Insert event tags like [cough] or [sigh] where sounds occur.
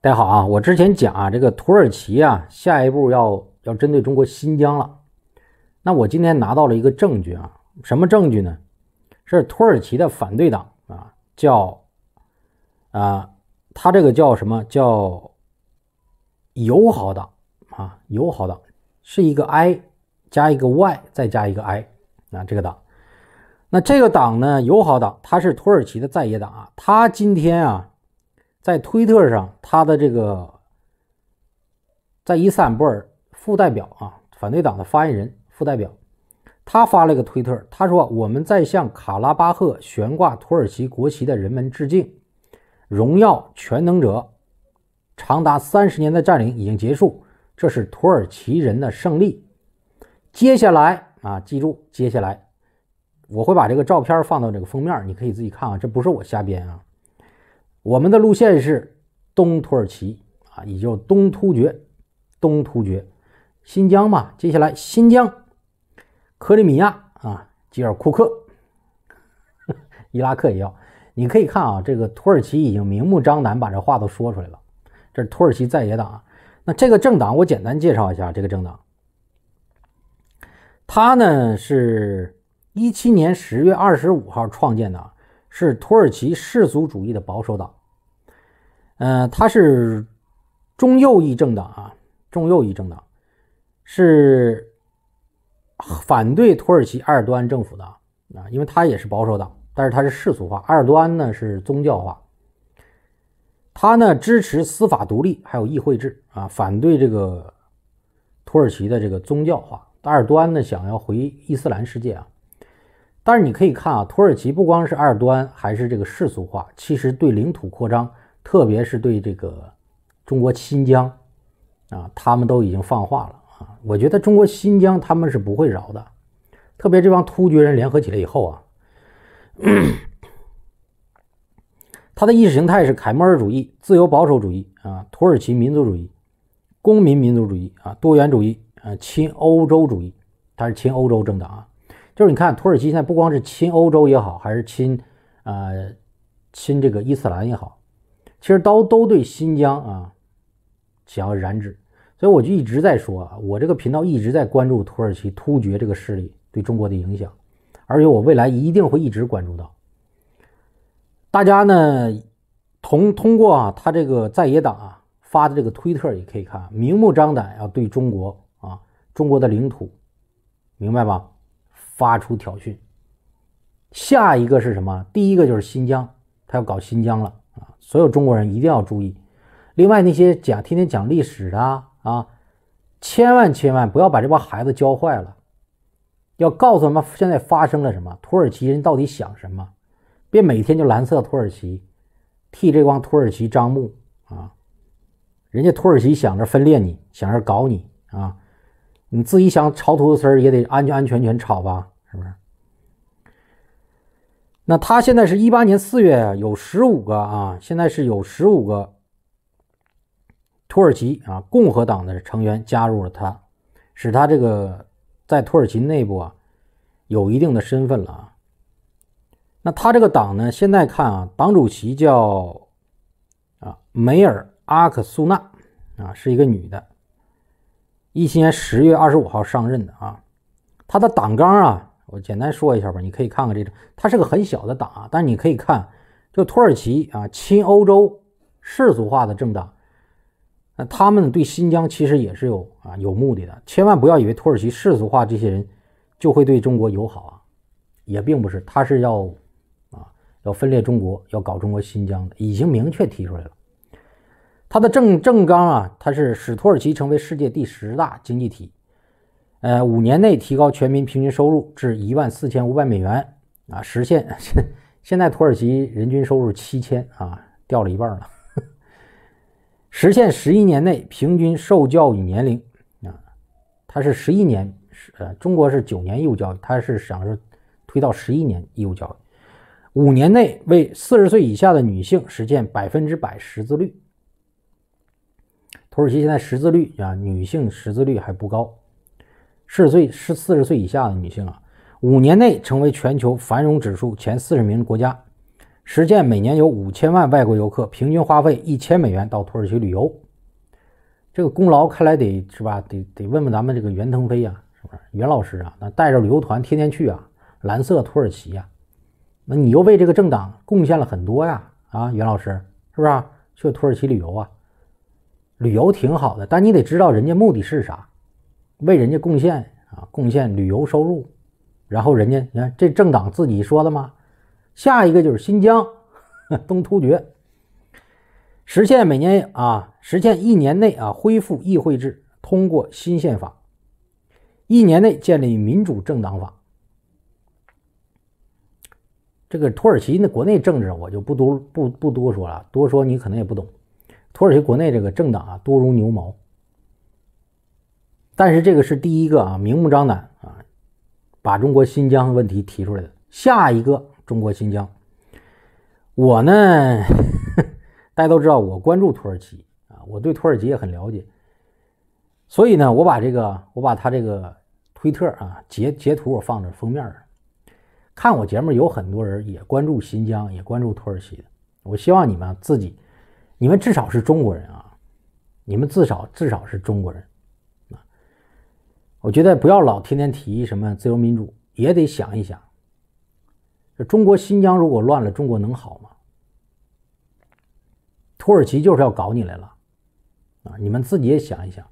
大家好啊！我之前讲啊，这个土耳其啊，下一步要要针对中国新疆了。那我今天拿到了一个证据啊，什么证据呢？是土耳其的反对党啊，叫啊，他这个叫什么叫友好党啊？友好党是一个 I 加一个 Y 再加一个 I 啊，这个党。那这个党呢，友好党，它是土耳其的在野党啊。他今天啊。在推特上，他的这个在伊斯坦布尔副代表啊，反对党的发言人副代表，他发了一个推特，他说：“我们在向卡拉巴赫悬挂土耳其国旗的人们致敬，荣耀全能者，长达三十年的占领已经结束，这是土耳其人的胜利。”接下来啊，记住，接下来我会把这个照片放到这个封面，你可以自己看啊，这不是我瞎编啊。我们的路线是东土耳其啊，也就东突厥，东突厥，新疆嘛，接下来新疆、克里米亚啊、吉尔库克、[laughs] 伊拉克也要。你可以看啊，这个土耳其已经明目张胆把这话都说出来了。这是土耳其在野党。那这个政党，我简单介绍一下这个政党。他呢是17年10月25号创建的，是土耳其世俗主义的保守党。嗯，他是中右翼政党啊，中右翼政党是反对土耳其埃尔多安政府的啊，因为他也是保守党，但是他是世俗化，埃尔多安呢是宗教化，他呢支持司法独立，还有议会制啊，反对这个土耳其的这个宗教化。埃尔多安呢想要回伊斯兰世界啊，但是你可以看啊，土耳其不光是埃尔多安，还是这个世俗化，其实对领土扩张。特别是对这个中国新疆啊，他们都已经放话了啊！我觉得中国新疆他们是不会饶的，特别这帮突厥人联合起来以后啊，他的意识形态是凯末尔主义、自由保守主义啊、土耳其民族主义、公民民族主义啊、多元主义啊、亲欧洲主义，他是亲欧洲政党啊。就是你看，土耳其现在不光是亲欧洲也好，还是亲呃亲这个伊斯兰也好。其实都都对新疆啊想要染指，所以我就一直在说啊，我这个频道一直在关注土耳其突厥这个势力对中国的影响，而且我未来一定会一直关注到。大家呢，同通过啊他这个在野党啊发的这个推特也可以看，明目张胆要对中国啊中国的领土，明白吧？发出挑衅。下一个是什么？第一个就是新疆，他要搞新疆了。所有中国人一定要注意，另外那些讲天天讲历史的啊，千万千万不要把这帮孩子教坏了，要告诉他们现在发生了什么，土耳其人到底想什么，别每天就蓝色土耳其，替这帮土耳其张目啊，人家土耳其想着分裂你，想着搞你啊，你自己想炒土豆丝儿也得安全安全全炒吧，是不是？那他现在是一八年四月啊，有十五个啊，现在是有十五个土耳其啊共和党的成员加入了他，使他这个在土耳其内部啊有一定的身份了啊。那他这个党呢，现在看啊，党主席叫啊梅尔阿克苏纳啊，是一个女的，一七年十月二十五号上任的啊，他的党纲啊。我简单说一下吧，你可以看看这个，它是个很小的党，啊，但是你可以看，就土耳其啊，亲欧洲、世俗化的政党，那他们对新疆其实也是有啊有目的的。千万不要以为土耳其世俗化这些人就会对中国友好啊，也并不是，他是要啊要分裂中国，要搞中国新疆的，已经明确提出来了。他的政政纲啊，他是使土耳其成为世界第十大经济体。呃，五年内提高全民平均收入至一万四千五百美元啊，实现 [laughs] 现现在土耳其人均收入七千啊，掉了一半了。[laughs] 实现十一年内平均受教育年龄啊，它是十一年，呃，中国是九年义务教育，它是想着推到十一年义务教育。五年内为四十岁以下的女性实现百分之百识字率。土耳其现在识字率啊，女性识字率还不高。四十岁是四十岁以下的女性啊，五年内成为全球繁荣指数前四十名国家，实现每年有五千万外国游客平均花费一千美元到土耳其旅游。这个功劳看来得是吧？得得问问咱们这个袁腾飞呀，是不是袁老师啊？那带着旅游团天天去啊，蓝色土耳其呀，那你又为这个政党贡献了很多呀啊，袁老师是不是去土耳其旅游啊？旅游挺好的，但你得知道人家目的是啥。为人家贡献啊，贡献旅游收入，然后人家你看这政党自己说的吗？下一个就是新疆东突厥，实现每年啊，实现一年内啊恢复议会制，通过新宪法，一年内建立民主政党法。这个土耳其的国内政治我就不多不不多说了，多说你可能也不懂。土耳其国内这个政党啊多如牛毛。但是这个是第一个啊，明目张胆啊，把中国新疆问题提出来的。下一个中国新疆，我呢，[laughs] 大家都知道我关注土耳其啊，我对土耳其也很了解，所以呢，我把这个我把他这个推特啊截截图我放在封面上。看我节目有很多人也关注新疆，也关注土耳其的。我希望你们自己，你们至少是中国人啊，你们至少至少是中国人。我觉得不要老天天提什么自由民主，也得想一想。这中国新疆如果乱了，中国能好吗？土耳其就是要搞你来了，啊！你们自己也想一想。